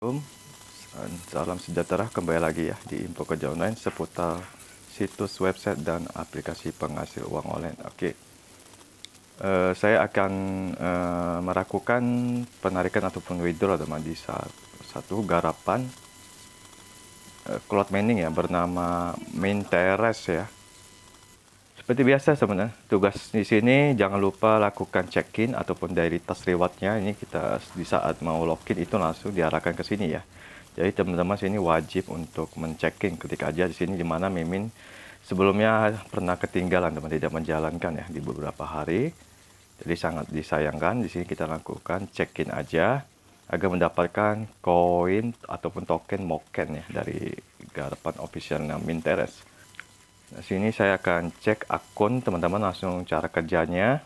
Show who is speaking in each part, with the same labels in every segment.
Speaker 1: Assalamualaikum salam sejahtera kembali lagi ya di info kerja online seputar situs website dan aplikasi penghasil uang online. Oke, okay. uh, eh, saya akan uh, eh, melakukan penarikan ataupun withdraw teman di satu garapan uh, eh, cloud mining ya bernama Minteres ya. Seperti biasa sebenarnya, tugas di sini jangan lupa lakukan check-in ataupun dari tas rewardnya. Ini kita di saat mau login itu langsung diarahkan ke sini ya. Jadi teman-teman sini wajib untuk men in ketik aja di sini di mana Mimin sebelumnya pernah ketinggalan teman tidak menjalankan ya di beberapa hari. Jadi sangat disayangkan di sini kita lakukan check-in aja agar mendapatkan koin ataupun token moken ya dari garapan official Terrace. Nah, sini saya akan cek akun teman-teman langsung cara kerjanya.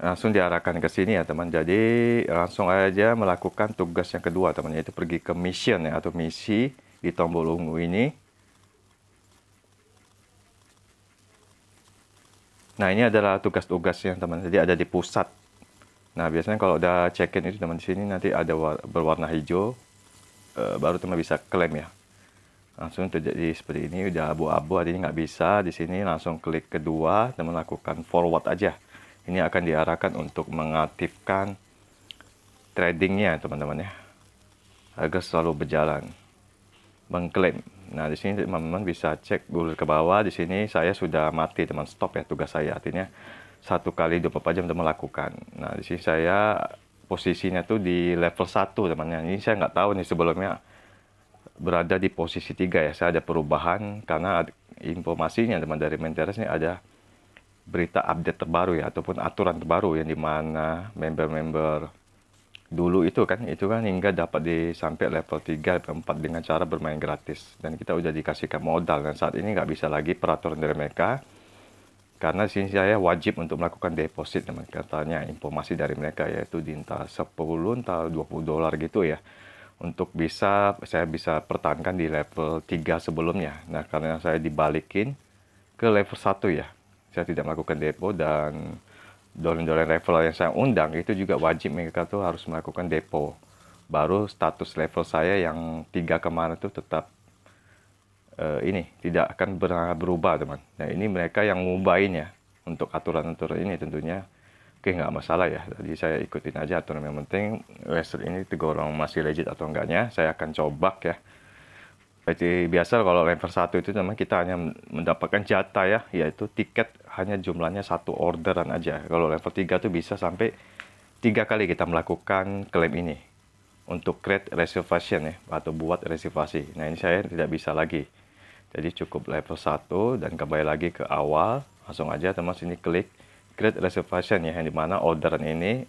Speaker 1: Langsung diarahkan ke sini ya teman. Jadi langsung aja melakukan tugas yang kedua teman yaitu pergi ke mission ya atau misi di tombol ungu ini. Nah ini adalah tugas-tugasnya teman. Jadi ada di pusat. Nah biasanya kalau udah check-in itu teman di sini nanti ada berwarna hijau, eh, baru teman bisa klaim ya langsung terjadi seperti ini udah abu-abu hari nggak bisa di sini langsung klik kedua dan melakukan forward aja ini akan diarahkan untuk mengaktifkan tradingnya teman-teman ya agar selalu berjalan mengklaim nah di sini teman-teman bisa cek dulu ke bawah di sini saya sudah mati teman stop ya tugas saya artinya satu kali dua 24 jam teman lakukan nah di sini saya posisinya tuh di level 1 teman-teman ini saya nggak tahu nih sebelumnya berada di posisi tiga ya. Saya ada perubahan karena informasinya teman dari Menteres ini ada berita update terbaru ya ataupun aturan terbaru yang dimana member-member dulu itu kan itu kan hingga dapat di sampai level 3 level 4 dengan cara bermain gratis dan kita udah dikasihkan modal dan saat ini nggak bisa lagi peraturan dari mereka karena sini saya wajib untuk melakukan deposit teman katanya informasi dari mereka yaitu di entah 10 entah 20 dolar gitu ya untuk bisa saya bisa pertahankan di level 3 sebelumnya. Nah, karena saya dibalikin ke level 1 ya. Saya tidak melakukan depo dan dolen-dolen level yang saya undang itu juga wajib mereka tuh harus melakukan depo. Baru status level saya yang 3 kemarin tuh tetap uh, ini tidak akan berubah, teman. Nah, ini mereka yang ngubahin ya untuk aturan-aturan ini tentunya oke nggak masalah ya jadi saya ikutin aja aturan yang penting western ini tergolong masih legit atau enggaknya saya akan coba ya jadi biasa kalau level 1 itu memang kita hanya mendapatkan jatah ya, yaitu tiket hanya jumlahnya satu orderan aja. Kalau level 3 itu bisa sampai tiga kali kita melakukan klaim ini untuk create reservation ya atau buat reservasi. Nah ini saya tidak bisa lagi. Jadi cukup level 1 dan kembali lagi ke awal, langsung aja teman sini klik create reservation ya yang dimana orderan ini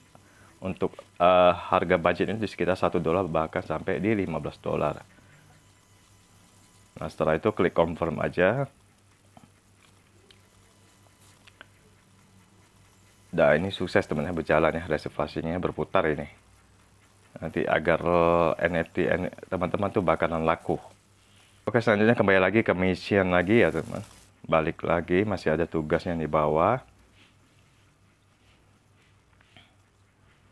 Speaker 1: untuk uh, harga budget ini di sekitar satu dolar bahkan sampai di 15 dolar. Nah, setelah itu klik confirm aja. Nah, ini sukses teman berjalan ya reservasinya berputar ini. Nanti agar NFT teman-teman tuh bakalan laku. Oke, selanjutnya kembali lagi ke mission lagi ya, teman. Balik lagi masih ada tugas yang di bawah.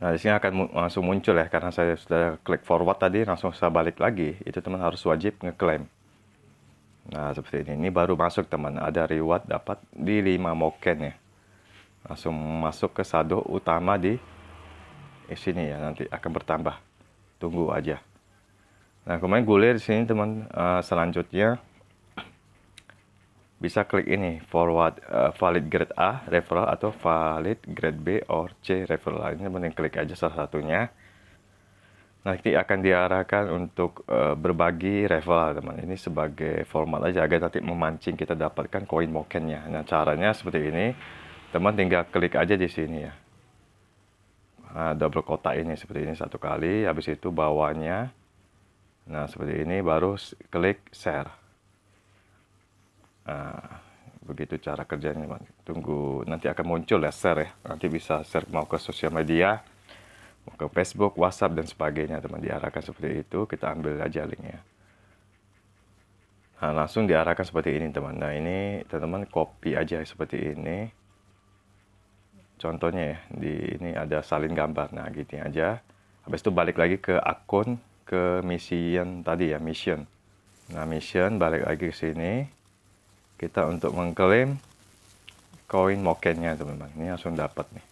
Speaker 1: Nah, di sini akan langsung muncul ya, karena saya sudah klik forward tadi, langsung saya balik lagi. Itu teman harus wajib ngeklaim. Nah, seperti ini. Ini baru masuk teman, ada reward dapat di 5 moken ya. Langsung masuk ke saldo utama di eh, sini ya, nanti akan bertambah. Tunggu aja. Nah, kemudian gulir di sini teman, uh, selanjutnya bisa klik ini forward uh, valid grade A referral atau valid grade B or C referral ini mending klik aja salah satunya nanti akan diarahkan untuk uh, berbagi referral teman ini sebagai format aja agar nanti memancing kita dapatkan koin mokennya nah caranya seperti ini teman tinggal klik aja di sini ya nah, double kotak ini seperti ini satu kali habis itu bawahnya nah seperti ini baru klik share Ah, begitu cara kerjanya Bang. Tunggu nanti akan muncul ya share ya. Nanti bisa share mau ke sosial media, mau ke Facebook, WhatsApp dan sebagainya teman diarahkan seperti itu. Kita ambil aja linknya. Nah, langsung diarahkan seperti ini teman. Nah ini teman-teman copy aja seperti ini. Contohnya ya, di ini ada salin gambar. Nah gitu aja. Habis itu balik lagi ke akun ke mission tadi ya, mission. Nah mission balik lagi ke sini kita untuk mengklaim koin mokennya teman-teman ini langsung dapat nih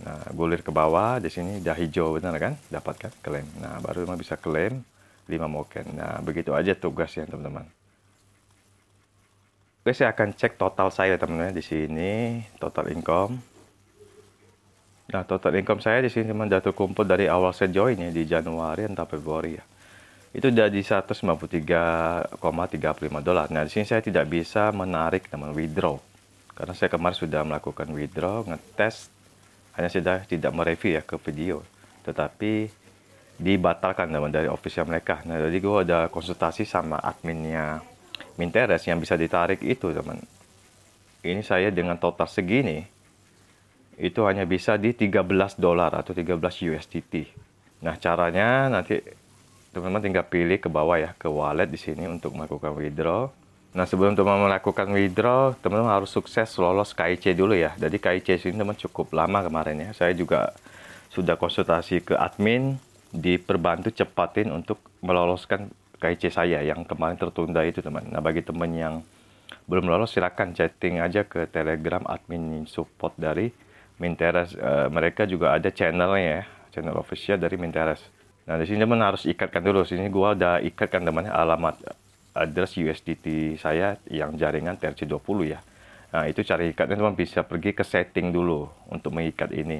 Speaker 1: nah gulir ke bawah di sini dah hijau benar kan dapatkan klaim nah baru memang bisa klaim 5 moken nah begitu aja tugasnya teman-teman Oke saya akan cek total saya teman-teman di sini total income nah total income saya di sini teman jatuh kumpul dari awal saya join ya di Januari entah Februari ya itu dari di 193,35 dolar. Nah, di sini saya tidak bisa menarik teman withdraw. Karena saya kemarin sudah melakukan withdraw, ngetes, hanya sudah tidak mereview ya ke video. Tetapi dibatalkan teman dari official mereka. Nah, jadi gue ada konsultasi sama adminnya Minteres yang bisa ditarik itu teman. Ini saya dengan total segini, itu hanya bisa di 13 dolar atau 13 USDT. Nah, caranya nanti teman-teman tinggal pilih ke bawah ya ke wallet di sini untuk melakukan withdraw nah sebelum teman-teman melakukan withdraw teman-teman harus sukses lolos KIC dulu ya jadi KIC ini teman cukup lama kemarin ya saya juga sudah konsultasi ke admin diperbantu cepatin untuk meloloskan KIC saya yang kemarin tertunda itu teman nah bagi teman yang belum lolos silahkan chatting aja ke telegram admin support dari Minteras e, eh, mereka juga ada channelnya ya channel official dari Minteras Nah, di sini teman harus ikatkan dulu. Sini gua udah ikatkan teman alamat eh, address USDT saya yang jaringan TRC20 ya. Nah, itu cari ikatnya teman bisa pergi ke setting dulu untuk mengikat ini.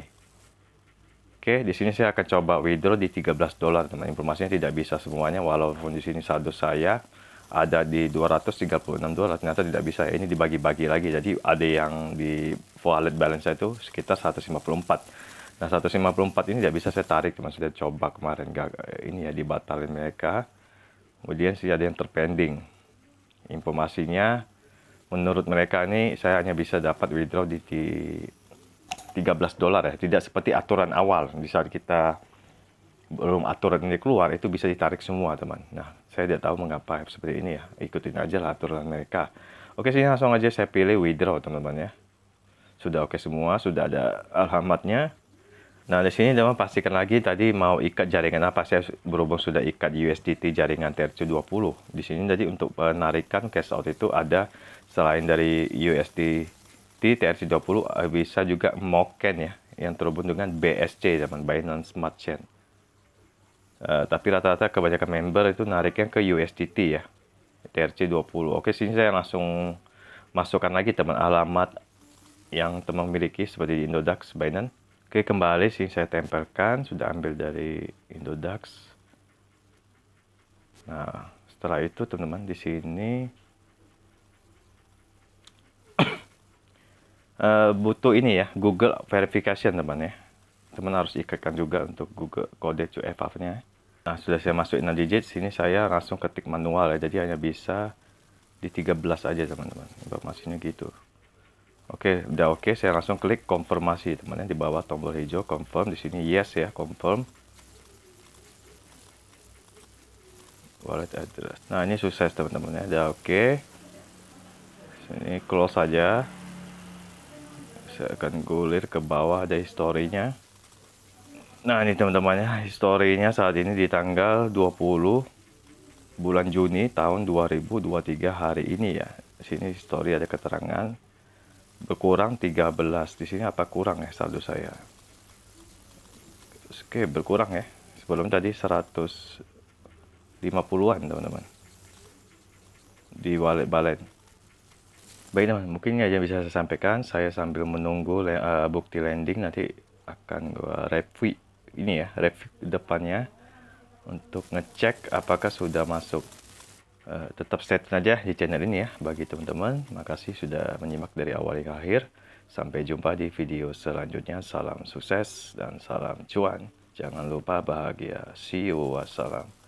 Speaker 1: Oke, di sini saya akan coba withdraw di 13 dolar, teman. Informasinya tidak bisa semuanya walaupun di sini saldo saya ada di 236 dolar ternyata tidak bisa ini dibagi-bagi lagi jadi ada yang di wallet balance saya itu sekitar 154 Nah 154 ini tidak bisa saya tarik, cuma saya coba kemarin gak, eh, ini ya dibatalin mereka. Kemudian sih ada yang terpending. Informasinya menurut mereka ini saya hanya bisa dapat withdraw di, di 13 dolar ya, tidak seperti aturan awal di saat kita belum aturan ini keluar itu bisa ditarik semua teman. Nah saya tidak tahu mengapa seperti ini ya, ikutin aja lah aturan mereka. Oke sini langsung aja saya pilih withdraw teman-teman ya. Sudah oke okay semua, sudah ada alamatnya. Nah, di sini teman pastikan lagi tadi mau ikat jaringan apa. Saya berhubung sudah ikat USDT jaringan TRC20. Di sini jadi untuk penarikan cash out itu ada selain dari USDT TRC20 eh, bisa juga Moken ya yang terhubung dengan BSC teman Binance Smart Chain. Uh, tapi rata-rata kebanyakan member itu nariknya ke USDT ya. TRC20. Oke, sini saya langsung masukkan lagi teman alamat yang teman miliki seperti di Indodax Binance Oke kembali sih saya tempelkan sudah ambil dari Indodax. Nah setelah itu teman-teman di sini uh, butuh ini ya Google verification teman ya. Teman harus ikatkan juga untuk Google kode QFF-nya. Nah sudah saya masukin 6 digit sini saya langsung ketik manual ya jadi hanya bisa di 13 aja teman-teman informasinya gitu. Oke, okay, udah oke. Okay. Saya langsung klik konfirmasi, teman-teman. Di bawah tombol hijau confirm, di sini yes ya, confirm. Wallet address. Nah, ini sukses, teman-teman ya. Udah oke. Okay. Sini close saja. Saya akan gulir ke bawah ada historinya. Nah, ini teman-teman ya, historinya saat ini di tanggal 20 bulan Juni tahun 2023 hari ini ya. Di sini histori ada keterangan berkurang 13 di sini apa kurang ya saldo saya oke berkurang ya sebelum tadi 150-an teman-teman di wallet balen baik teman mungkin aja bisa saya sampaikan saya sambil menunggu uh, bukti landing nanti akan gua review ini ya review depannya untuk ngecek apakah sudah masuk uh, tetap stay tune aja di channel ini ya bagi teman-teman. Makasih sudah menyimak dari awal hingga akhir. Sampai jumpa di video selanjutnya. Salam sukses dan salam cuan. Jangan lupa bahagia. See you. Wassalam.